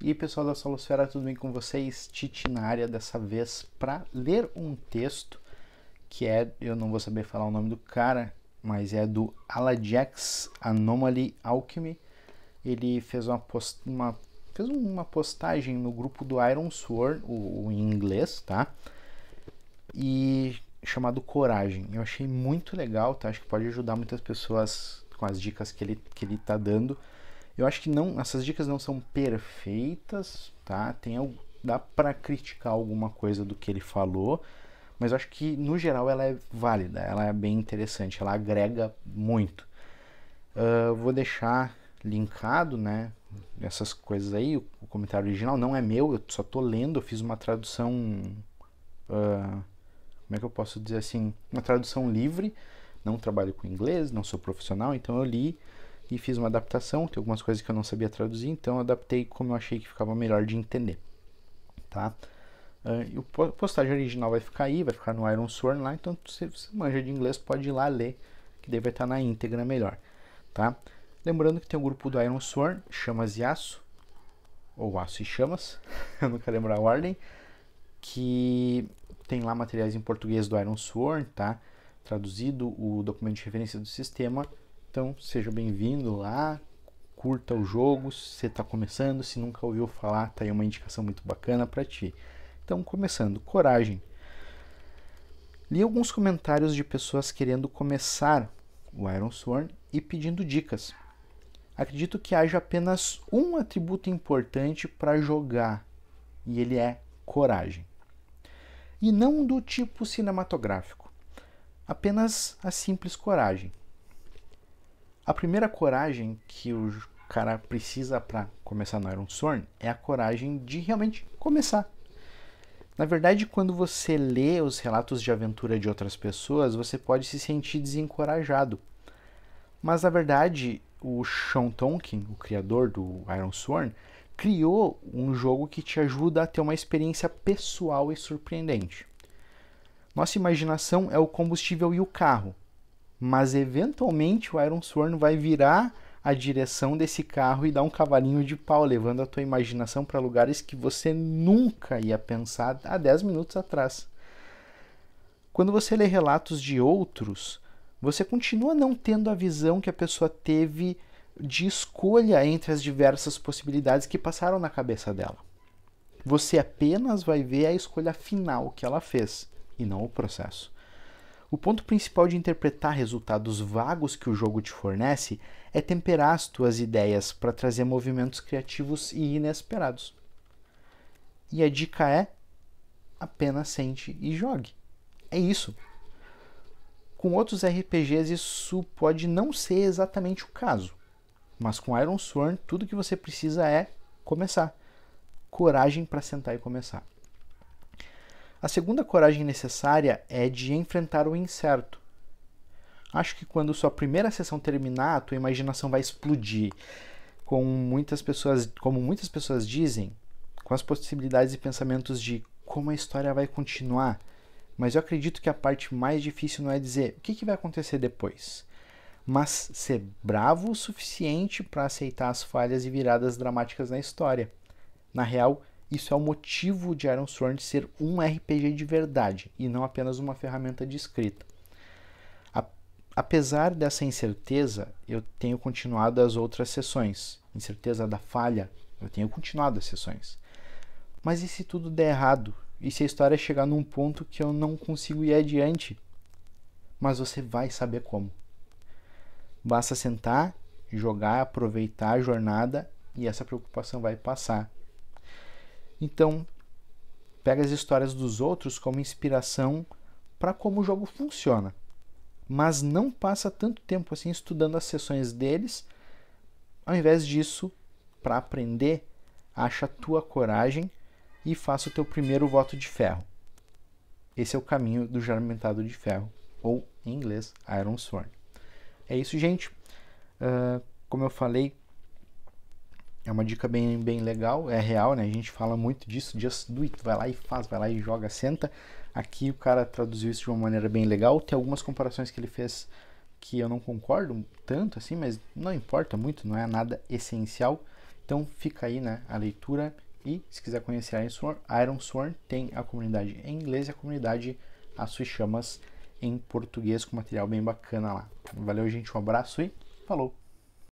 E aí, pessoal da Solosfera, tudo bem com vocês? Titi na área dessa vez para ler um texto que é, eu não vou saber falar o nome do cara, mas é do Alajax Anomaly Alchemy. Ele fez uma, post, uma, fez uma postagem no grupo do Iron Sword, o, o em inglês, tá? E chamado Coragem. Eu achei muito legal, tá? Acho que pode ajudar muitas pessoas com as dicas que ele, que ele tá dando. Eu acho que não, essas dicas não são perfeitas, tá? Tem dá para criticar alguma coisa do que ele falou, mas eu acho que no geral ela é válida, ela é bem interessante, ela agrega muito. Uh, vou deixar linkado, né? Essas coisas aí, o, o, comentário original não é meu, eu só tô lendo, eu fiz uma tradução. Uh, como é que eu posso dizer assim? Uma tradução livre. Não trabalho com inglês, não sou profissional, então eu li e fiz uma adaptação, tem algumas coisas que eu não sabia traduzir, então adaptei como eu achei que ficava melhor de entender, tá? Uh, e o postagem original vai ficar aí, vai ficar no Iron Sword lá, então se você manja de inglês pode ir lá ler, que deve estar tá na íntegra melhor, tá? Lembrando que tem o um grupo do Iron Sword, Chamas e Aço, ou Aço e Chamas, eu nunca lembro a ordem, que tem lá materiais em português do Iron Sword, tá? Traduzido o documento de referência do sistema, então seja bem-vindo lá, curta o jogo, se você está começando, se nunca ouviu falar, tá aí uma indicação muito bacana para ti. Então começando, coragem. Li alguns comentários de pessoas querendo começar o Iron Sworn e pedindo dicas. Acredito que haja apenas um atributo importante para jogar e ele é coragem. E não do tipo cinematográfico, apenas a simples coragem. A primeira coragem que o cara precisa para começar no Iron Sworn é a coragem de realmente começar. Na verdade, quando você lê os relatos de aventura de outras pessoas, você pode se sentir desencorajado. Mas na verdade, o Sean Tonkin, o criador do Iron Sworn, criou um jogo que te ajuda a ter uma experiência pessoal e surpreendente. Nossa imaginação é o combustível e o carro, mas eventualmente o Iron Sworn vai virar a direção desse carro e dar um cavalinho de pau, levando a tua imaginação para lugares que você nunca ia pensar há 10 minutos atrás. Quando você lê relatos de outros, você continua não tendo a visão que a pessoa teve de escolha entre as diversas possibilidades que passaram na cabeça dela. Você apenas vai ver a escolha final que ela fez e não o processo. O ponto principal de interpretar resultados vagos que o jogo te fornece é temperar as tuas ideias para trazer movimentos criativos e inesperados. E a dica é: apenas sente e jogue. É isso. Com outros RPGs, isso pode não ser exatamente o caso. Mas com Iron Sworn, tudo que você precisa é começar. Coragem para sentar e começar. A segunda coragem necessária é de enfrentar o incerto. Acho que quando sua primeira sessão terminar, a tua imaginação vai explodir. Com muitas pessoas, como muitas pessoas dizem, com as possibilidades e pensamentos de como a história vai continuar. Mas eu acredito que a parte mais difícil não é dizer o que, que vai acontecer depois, mas ser bravo o suficiente para aceitar as falhas e viradas dramáticas na história. Na real, isso é o motivo de Iron Sworn ser um RPG de verdade e não apenas uma ferramenta de escrita. A, apesar dessa incerteza, eu tenho continuado as outras sessões. Incerteza da falha, eu tenho continuado as sessões. Mas e se tudo der errado? E se a história chegar num ponto que eu não consigo ir adiante? Mas você vai saber como. Basta sentar, jogar, aproveitar a jornada e essa preocupação vai passar então, pega as histórias dos outros como inspiração para como o jogo funciona, mas não passa tanto tempo assim estudando as sessões deles. Ao invés disso, para aprender, acha a tua coragem e faça o teu primeiro voto de ferro. Esse é o caminho do Jarmentado de Ferro, ou em inglês, Iron Sword. É isso, gente. Uh, como eu falei, é uma dica bem, bem legal, é real, né? A gente fala muito disso, just do it, vai lá e faz, vai lá e joga, senta. Aqui o cara traduziu isso de uma maneira bem legal. Tem algumas comparações que ele fez que eu não concordo tanto assim, mas não importa muito, não é nada essencial. Então fica aí, né, a leitura e se quiser conhecer a Ironsworn, tem a comunidade em inglês e a comunidade as suas chamas em português com material bem bacana lá. Valeu, gente, um abraço e falou.